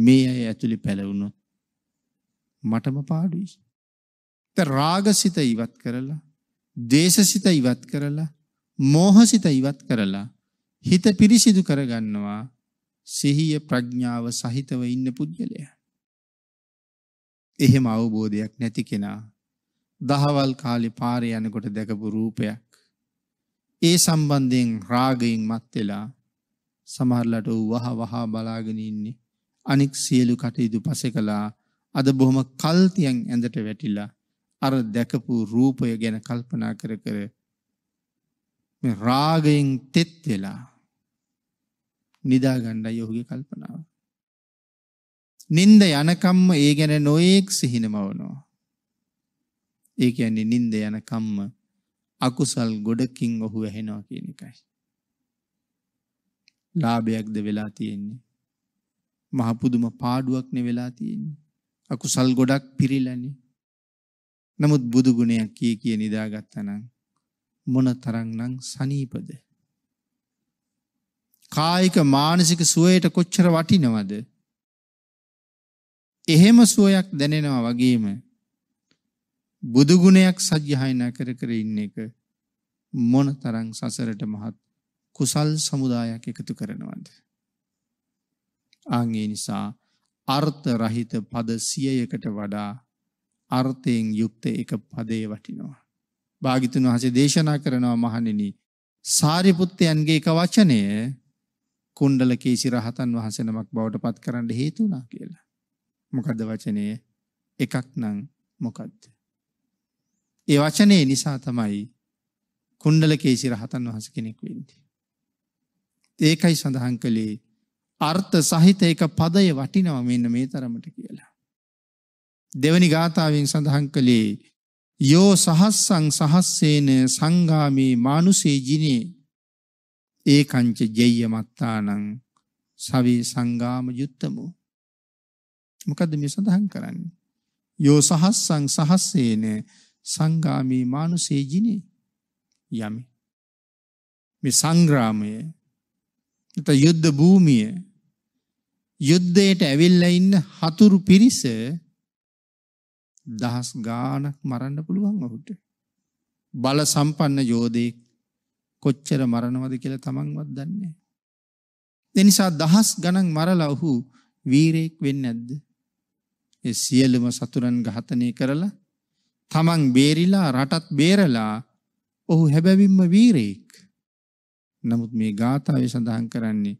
මේ අය ඇතුළේ පැලවුණොත් මටම පාඩුයි. රාගසිත ඉවත් කරලා, දේශසිත ඉවත් කරලා, මෝහසිත ඉවත් කරලා හිත පිරිසිදු කරගන්නවා සිහිය ප්‍රඥාව සහිතව ඉන්න පුද්ගලයා. එහෙම අවබෝධයක් නැති කෙනා දහවල් කාලේ පාරේ යනකොට දැකපු රූපයක් ඒ සම්බන්ධයෙන් රාගයෙන් මත් වෙලා සමහරලට වහ වහා බලාගෙන ඉන්නේ අනික් සියලු කටයුතු පසේ කළා අද බොහොම කල්තියෙන් ඇඳට වැටිලා අර දැකපු රූපය ගැන කල්පනා කර කර මේ රාගයෙන් තෙත් වෙලා නිදා ගණ්ඩයි ඔහුගේ කල්පනාව. නින්ද යනකම්ම ඒ ගැන නොයෙක් සිහිනමවනෝ. ඒ කියන්නේ නින්ද යනකම්ම අකුසල් ගොඩකින් ඔහු ඇහෙනවා කියන එකයි. ලාභයක්ද වෙලා තියෙන්නේ. මහපුදුම පාඩුවක්න වෙලා තියෙන්නේ. අකුසල් ගොඩක් පිරිලනි. නමුත් බුදුගුණයක් කිය කිය නිදාගත්තනං මොන තරං නං සනීපද. කායික මානසික සුවයට කොච්චර වටිනවද? එහෙම සුවයක් දැනෙනවා වගේම බුදු ගුණයක් සජ්‍යහායනා කර කර ඉන්න එක මොනතරම් සසරට මහත් කුසල් සමුදායක් එකතු කරනවද? ආන් ඒ නිසා අර්ථ රහිත පද 100කට වඩා අර්ථයෙන් යුක්ත එක පදේ වටිනවා. භාගිතුන් වහන්සේ දේශනා කරනවා මහණෙනි සාරිපුත්තයන්ගේ එක වචනය කුණ්ඩල කේසි රහතන් වහන්සේ නමක් බවට පත් කරන්න හේතු වුණා කියලා. මොකද්ද වචනේ? එකක් නම් මොකද්ද? ඒ වචනේ නිසා තමයි කුණ්ඩල කේසි රහතන් වහන්සේ කෙනෙක් වෙන්නේ. ඒකයි සඳහන් කළේ අර්ථ සහිත එක පදය වටිනවා මෙන්න මේ තරමට කියලා. දෙවනි ගාථාවෙන් සඳහන් කළේ යෝ සහස්සං සහස්සේන සංගාමී මානුසේ ජිනේ ඒකංච ජෙය්‍ය මත්තානං සවි සංගාම යුත්තමු. මොකද මේ සඳහන් කරන්නේ. යෝ සහස්සං සහස්සේන සංගාමී මානුසේජිනේ යමි. මේ සංග්‍රාමය එත යුද්ධ භූමිය යුද්ධයට ඇවිල්ලා ඉන්න හතුරු පිරිස දහස් ගාණක් මරන්න පුළුවන් ඔහුට. බල සම්පන්න යෝධයෙක් කොච්චර මරණවද කියලා තමන්වත් දන්නේ නැහැ. නිසා දහස් ගණන් මරලා ඔහු වීරයෙක් වෙන්නේ නැද්ද? ඒ සියලුම සතුරන් ඝාතනය කරලා තමන් බේරිලා රටත් බේරලා ඔහු හැබැවින්ම වීරයෙක්. නමුත් මේ ගාථාවේ සඳහන් කරන්නේ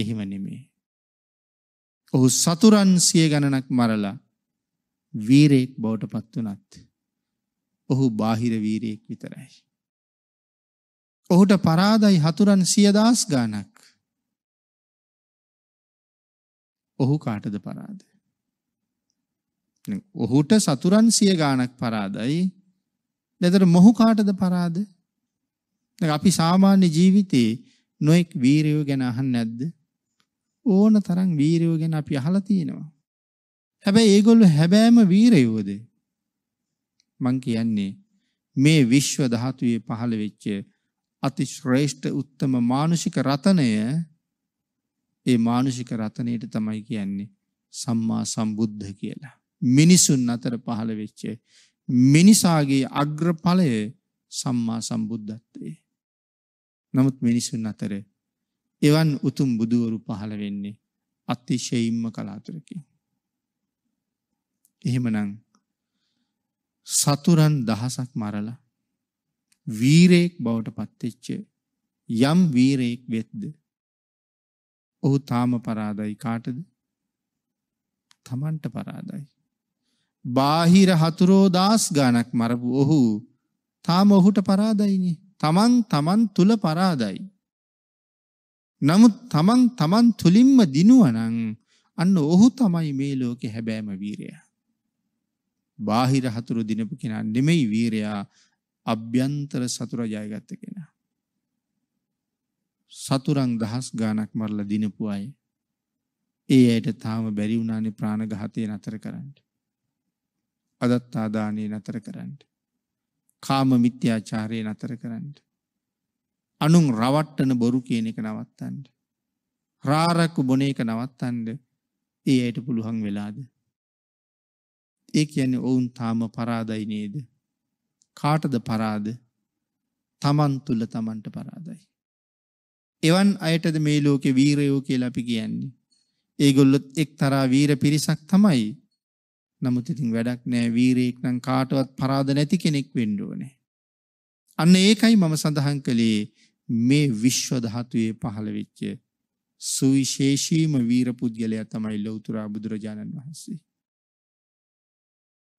එහෙම නෙමේ. ඔහු සතුරන් සිය ගණනක් මරලා වීරයෙක් බවට පත් වුණත් ඔහු බාහිර වීරයෙක් විතරයි. ඔහුට පරාදයි හතුරන් සියදහස් ගානක්. ඔහු කාටද පරාද. ඔහුට සතුරන් සිය ගානක් පරාදයි නැතර මොහු කාටද පරාද. අපි සාමාන්‍ය ජීවිතයේ නොෙක් වීරයෝ ගැන අහන් නැද්ද. ඕන තරම් වීරයෝ ගැන අපි අහලා තියෙනවා. හැබැයි ඒගොල්ලු හැබෑම වීරයෝද. මං කියන්නේ මේ විශ්ව ධාතුයේ පහළ වෙච්ච අතිශ්‍රේෂ්ඨ උත්තම මානුෂික රතනය ඒ මානුෂික රතනයට තමයි කියන්නේ සම්මා සම්බුද්ධ කියලා. මිනිසුන් අතර පහළ වෙච්ච මිනිසාගේ අග්‍රඵලය සම්මා සම්බුද්ධත්වයේ. නමුත් මිනිසුන් අතර එවන් උතුම් බුදුවරු පහළ වෙන්නේ අතිශයින්ම කලාතුරකින්. එහෙමනම් සතුරන් දහසක් මරලා වීරයෙක් බවට පත්වෙච්ච යම් වීරයෙක් වෙද්ද ඔහු තාම පරාදයි කාටද තමන්ට පරාදයි. බාහිර හතුරෝ දස් ගානක් මරපු ඔහු තාම ඔහුට පරාදයිනි තමන් තමන් තුළ පරාදයි. නමුත් තමන් තමන් තුළින්ම දිනුවනං අන්න ඔහු තමයි මේ ලෝකෙ හැබෑම වීරයා. බාහිර හතුරු දිනපු කෙනා නෙමෙයි වීරයා අභ්‍යන්තර සතුර ජයගත්ත කෙනා. සතුරං දහස් ගානක් මරලා දිනපු අය. ඒ අයට තාම බැරි වුණානේ ප්‍රාණඝාතය නතර කරන්න. අදත් ආදානය නතර කරන්න. කාම මිත්‍යාචාරය නතර කරන්න. අනුන් රවට්ටන බොරු කියන එක නවත්තන්න. රාරක්කු බොන එක නවත්තන්න ඒ අයට පුළුවන් වෙලාද. ඒ කියන්නේ ඔවුන් තාම පරාදයි නේද. කාටද පරාද? Taman තුල Tamanට පරාදයි. එවන් අයටද මේ ලෝකේ වීරයෝ කියලා අපි කියන්නේ. ඒගොල්ලොත් එක්තරා වීර පිරිසක් තමයි. නමුත් ඉතින් වැඩක් නෑ වීරයෙක් නම් කාටවත් පරාද නැති කෙනෙක් වෙන්න ඕනේ. අන්න ඒකයි මම සඳහන් කළේ මේ විශ්ව ධාතුවේ පහළ වෙච්ච සුවිශේෂීම වීර පුද්ගලයා තමයි ලෞතර බුදුරජාණන් වහන්සේ.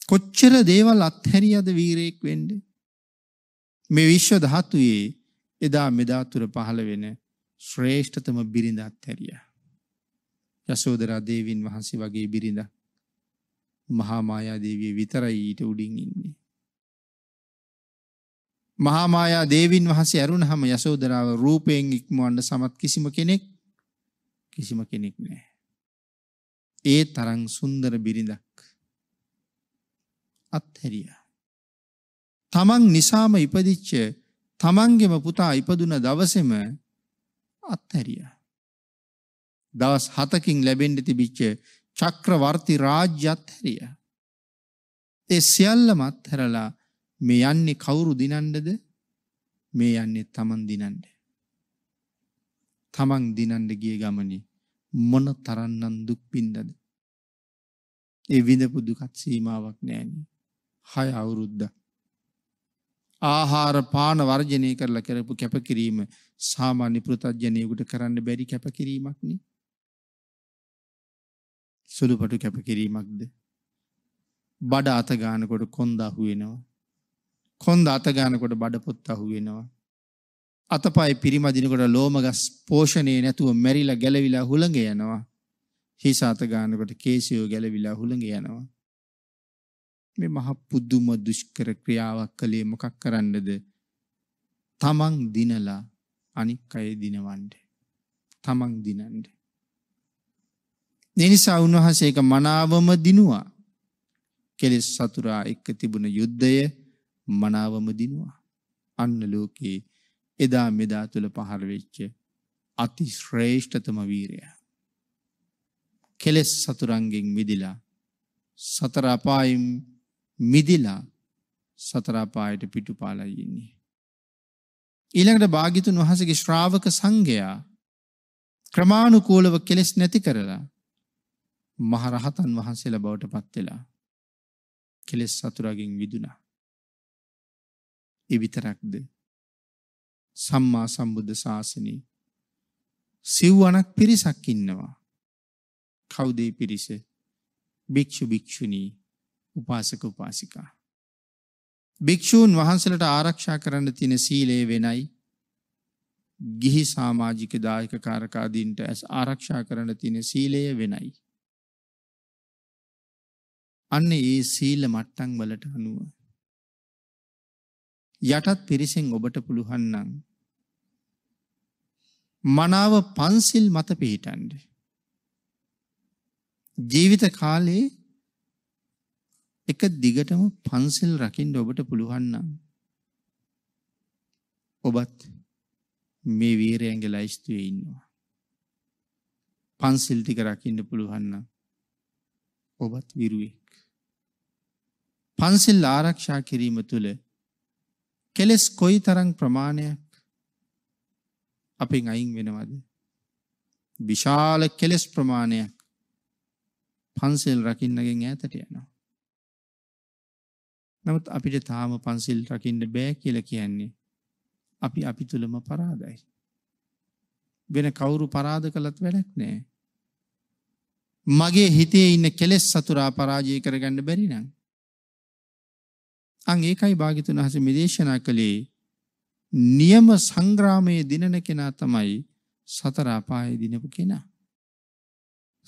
කොච්චර දේවල් අත්හැරියද වීරයෙක් වෙන්න මේ විශ්ව ධාතුයේ එදා මෙදා තුර පහළ වෙන ශ්‍රේෂ්ඨතම බිරිඳ අත්හැරියා යසෝදරා දේවීන් වහන්සේ වගේ බිරිඳ මහා මායා දේවිය විතරයි ඊට උඩින් ඉන්නේ මහා මායා දේවීන් වහන්සේ ඇරුණහම යසෝදරාව රූපයෙන් ඉක්මවන්න සමත් කිසිම කෙනෙක් කිසිම කෙනෙක් නැහැ ඒ තරම් සුන්දර බිරිඳක් අත්හැරිය. තමන් නිසාම ඉපදිච්ච තමන්ගෙම පුතා ඉපදුන දවසෙම අත්හැරිය. දවස් හතකින් ලැබෙන්ඩ තිබිච්ච චක්‍රවර්ති රාජ්‍යත් හැරිය. ඒ සියල්ලම අත්හැරලා මේ යන්නේ කවුරු දිනන්ඩද මේ යන්නේ තමන් දිනන්ඩ. තමන් දිනන්ඩ ගිය ගමනි මොන තරන්නන් දුක් පින්දද. ඒ විඳපු දුකත් සීමාවක් නෑනී. හය අවුරුද්ද. ආහාර පාන වර්ජනය කරලා කරපු කැපකිරීම සාමාන්‍ය පෘතජ්ජනයකුට කරන්න බැරි කැපකිරීමක්න. සුළුපටු කැපකිරීමක්ද. බඩ අතගානකොට කොන්ද අහුවෙනවා. කොන්ද අතගානකොට බඩපොත් අහුවෙනවා. අතපයි පිරිමදිනකොට ලෝමගස් පෝෂණය නැතුව මැරිලා ගැලවිලා හුළඟ යනවා. හිස අතගානකොට කේසියෝ ගැලවිලා හුළඟ යනවා. මේ මහ පුදුම දුෂ්කර ක්‍රියාවක් කළේ මොකක් කරන්නද? තමන් දිනලා අනික් අය දිනවන්න. තමන් දිනන්න. ඒ නිසා උන්වහන්සේක මනාවම දිනුවා. කෙලෙස් සතුරා එක්ක තිබුණ යුද්ධය මනාවම දිනුවා. අන්න ලෝකේ එදා මෙදා තුල පහළ වෙච්ච අති ශ්‍රේෂ්ඨතම වීරය. කෙලෙස් සතුරන්ගෙන් මිදිලා සතර අපායන් මිදිලා සතරාපායට පිටුපාලයි ඉන්නේ. ඊළඟට භාගිතුන් වහසගේ ශ්‍රාවක සංඝයා ක්‍රමාණුකූලව කෙලෙස් නැති කරලා මහරහතන් වහන්සේලා බවට පත්වෙලා කෙලෙස් සතුරගෙන් විදුනා. එවිතරක්ද සම්මා සම්බුද්ධ ශාසනී සිව්වනක් පිරිසක් ඉන්නවා. කෞදේ පිරිස භික්‍ෂු භික්‍ෂුණී උපාසක උපාසිකා. භික්‍ෂූන් වහන්සලට ආරක්ෂා කරන්න තින සීලේ වෙනයි ගිහි සාමාජික දායක කාරකාදීන්ට ඇස් ආරක්ෂා කරන තින සීලය වෙනයි. අන්න ඒ සීල මට්ටං වලට අනුව. යටත් පිරිසෙන් ඔබට පුළුහන්නන්. මනාව පන්සිල් මත පිහිටන්ඩ. ජීවිත කාලයේ එක දිගටම පන්සිල් රකින්න ඔබට පුළුවන් නම් ඔබත් මේ වීරයන්ගේ ලයිස්තුවේ ඉන්නවා. පන්සිල් ටික රකින්න පුළුවන් නම් ඔබත් විරුවෙක්. පන්සිල් ආරක්ෂා කිරීම තුළ කෙලෙස් කොයි තරම් ප්‍රමාණයක් අපෙන් අයින් වෙනවද? විශාල කෙලෙස් ප්‍රමාණයක් පන්සිල් රකින්නගෙන් ඈතට යනවා. නමුත් අපිට තාම පන්සිල් රකින්න බෑ කියලා කියන්නේ. අපි අපි තුළම පරාදයි. වෙන කවුරු පරාද කළත් වැඩක් නෑ. මගේ හිතේ ඉන්න කෙලෙස් සතුරා පරාජය කරගන්න බැරි නම්. අං ඒකයි භාගිතුන් වහන්සේ මේ දේශනා කළේ නියම සංග්‍රාමයේ දිනන කෙනා තමයි සතර අපායේ දිනපු කෙනා.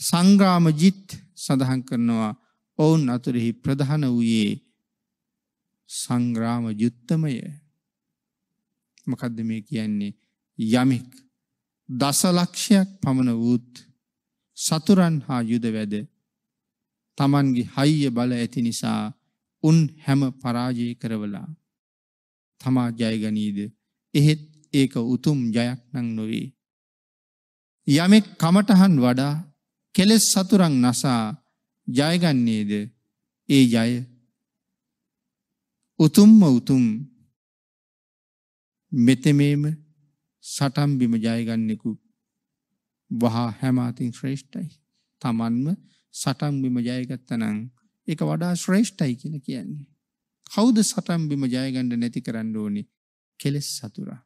සංග්‍රාම ජිත් සඳහන් කරනවා ඔවුන් අතුරෙහි ප්‍රධාන වූයේ සංග්‍රාම යුත්තමය මොකද්ද මේ කියන්නේ යමෙක් දසලක්ෂයක් පමණ වූත් සතුරන් හා යුද වැද තමන්ගේ හයිය බල ඇති නිසා උන් හැම පරාජය කරවලා තමා ජයගනීද එහෙත් ඒක උතුම් ජයක් නං නොවේ. යමෙක් කමටහන් වඩා කෙලෙස් සතුරන් නසා ජයගන්නේද ඒ ජය උතුම්ම උතුම් මෙතෙමේම සටම් බිම ජයගන්නෙකු වහා හැම අතින් ශ්‍රේෂ්ඨයි. Tamanම සටම් බිම ජයගත්තනම් ඒක වඩා ශ්‍රේෂ්ඨයි කියලා කියන්නේ. කවුද සටම් බිම ජයගන්න නැති කරන්න ඕනේ? කෙලෙස් සතුරා.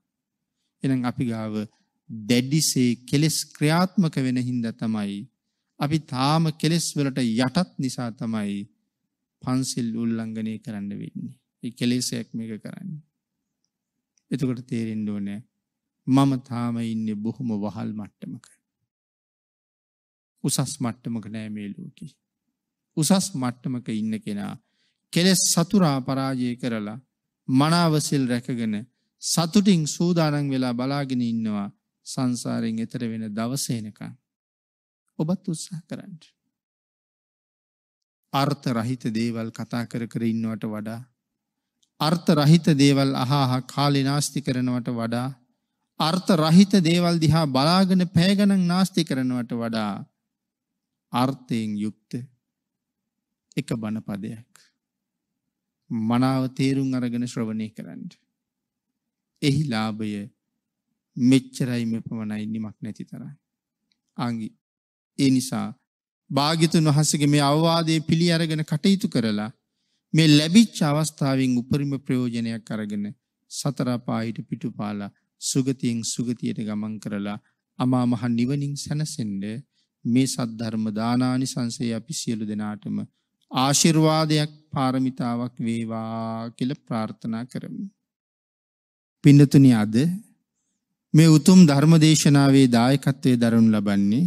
එහෙනම් අපි ගාව දැඩිසේ කෙලෙස් ක්‍රියාත්මක වෙන හින්දා තමයි අපි තාම කෙලෙස් වලට යටත් නිසා තමයි පන්සිල් උල්ලංඝනය කරන්න වෙන්නේ. කෙලෙසයක් මේක කරන්න. එතකොට තේරෙන්ඩ ඕනෑ මම තාම ඉන්න බොහොම වහල් මට්ටමක. උසස් මට්ටමක නෑ මේ ලෝකි. උසස් මට්ටමක ඉන්න කෙනා කෙලෙස් සතුරා පරාජය කරලා මනාවසිල් රැකගෙන සතුටින් සූදානන් වෙලා බලාගෙන ඉන්නවා සංසාරෙන් එතර වෙන දවසේනකන්. ඔබත් උත්සාහ කරන්න. අර්ථ රහිත දේවල් කතා කර කර ඉන්නවට වඩා අර්ථ රහිත දේවල් අහා කාලේ නාස්ති කරනවට වඩා අර්ථ රහිත දේවල් දිහා බලාගෙන පැය ගණන් නාස්ති කරනවට වඩා අර්ථයෙන් යුක්ත එක බණ පදයක් මනාව තේරුම් අරගෙන ශ්‍රවණය කරන්න. එහි ලාභය මෙච්චරයි මෙපමණයි නිමක් නැති තරයි. අංගි ඒ නිසා භාගිතුන් වහසගේ මේ අවවාදය පිළි අරගෙන කටයුතු කරලා මේ ලැබිච්ච අවස්ථාවෙන් උපරිම ප්‍රයෝජනයක් අරගෙන සතර පායට පිටුපාලා සුගතියෙන් සුගතියට ගමන් කරලා අමා මහ නිවනින් සැනසෙන්න මේ සද්ධර්ම දානානිසංසය අපි සියලු දෙනාටම ආශිර්වාදයක් පාරමිතාවක් වේවා කියලා ප්‍රාර්ථනා කරමු. පින්නතුනි අද මේ උතුම් ධර්ම දේශනාවේ දායකත්වයේ දරනු ලබන්නේ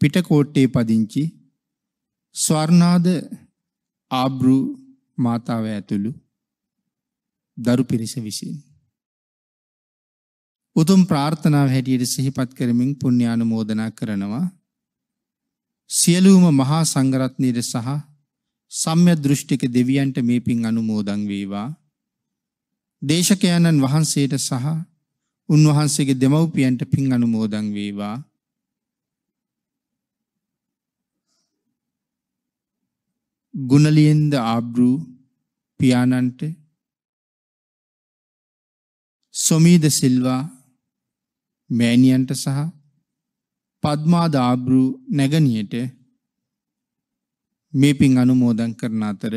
පිටකෝට්ටේ පදිංචි ස්වර්ණාද ආබ්‍රු මාතාව ඇතුළු දරු පිරිස විසින්. උතුම් ප්‍රාර්ථනාව හැටියට සිහිපත් කරමින් පුණ්‍යානුමෝදනා කරනවා සියලුම මහා සංඝරත්නයට සහ සම්්‍යක් දෘෂ්ටික දෙවියන්ට මේ පින් අනුමෝදන් වේවා දේශකයන්න් වහන්සේට සහ උන්වහන්සේගේ දෙමව්පියන්ට පින් අනුමෝදන් වේවා ගුණලියෙන්ද ආබ්‍රූ පියාණන්ට සොමීද සිල්වා මෑණියන්ට සහ පද්මාද ආබ්‍රූ නැගණියට මේ පින් අනුමෝදන් කරන අතර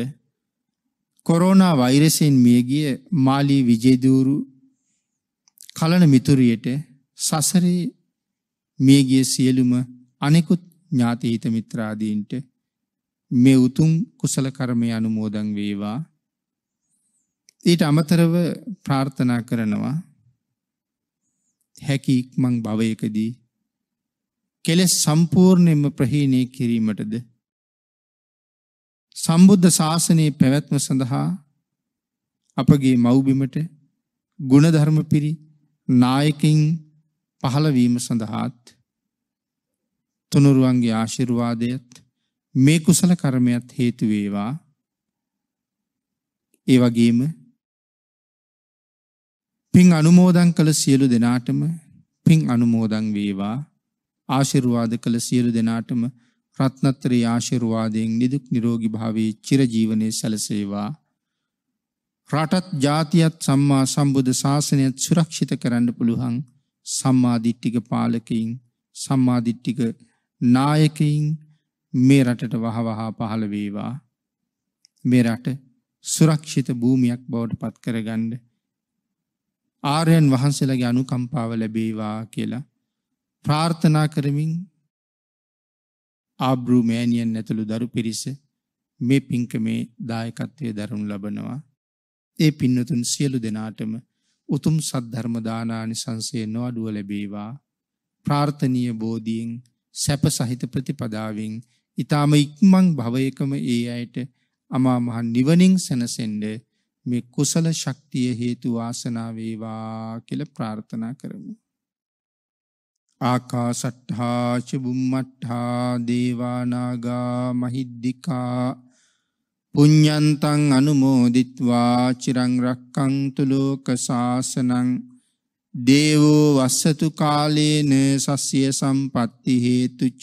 කොරෝනා වෛරසයෙන් මියගිය මාලී විජේදූරු කලන මිතුරියට සසරේ මියගිය සියලුම අනෙකුත් ඥාති හිත මිත්‍රාදීන්ට මේ උතුම් කුසල කර්මය අනුමෝදන් වේවා. ඊට අමතරව ප්‍රාර්ථනා කරනවා හැකි ඉක්මන් භවයකදී කෙලෙස් සම්පූර්ණයෙන්ම ප්‍රහීණය කිරීමටද සම්බුද්ධ ශාසනයේ පැවැත්ම සඳහා අපගේ මව්බිමට ගුණධර්ම පිරි නායකින් පහළවීම සඳහාත් තුනුරුවන්ගේ ආශිර්වාදයත් මේ කුසල කර්මයක් හේතු වේවා. ඒ වගේම පින් අනුමෝදන් කළ සියලු දෙනාටම පින් අනුමෝදන් වේවා. ආශිර්වාද කළ සියලු දෙනාටම රත්නත්‍රී ආශිර්වාදයෙන් නිදුක් නිරෝගී භාවයේ චිරජීවනයේ සැලසේවා. රටත් ජාතියත් සම්මා සම්බුද්ධ ශාසනයත් සුරක්ෂිත කරන්න පුළුවන් සම්මාදිට්ඨික පාලකයින් සම්මාදිට්ඨික නායකයින් මේ රටට වහවහා පහළ වේවා. මේ රට සුරක්ෂිත භූමියක් බවට පත් කරගන්න ආර්යයන් වහන්සේලාගේ අනුකම්පාව ලැබේවා කියලා ප්‍රාර්ථනා කරමින් ආබ්‍රු මෑණියන් ඇතුළු දරු පිරිස මේ පින්කමේ දායකත්වයේ දරනු ලබනවා. ඒ පින්නතුන් සියලු දෙනාටම උතුම් සද්ධර්ම දානානිසංසය නොඅඩුව ලැබේවා. ප්‍රාර්ථනීය බෝධියෙන් සැප සහිත ප්‍රතිපදාවෙන් ඊටාම ඉක්මන් භවයකම ඒ අයට අමා මහ නිවනින් සැනසෙන්න මේ කුසල ශක්තිය හේතු වාසනා වේවා කියලා ප්‍රාර්ථනා කරමු. ආකාසට්ඨා ච බුම්මට්ඨා දේවා නාග මහිද්దికා පුඤ්ඤන්තං අනුමෝදිත්වා චිරං රක්ඛන්තු ලෝක සාසනං දේවෝ වස්සතු කාලේන සස්්‍ය සම්පatti හේතුච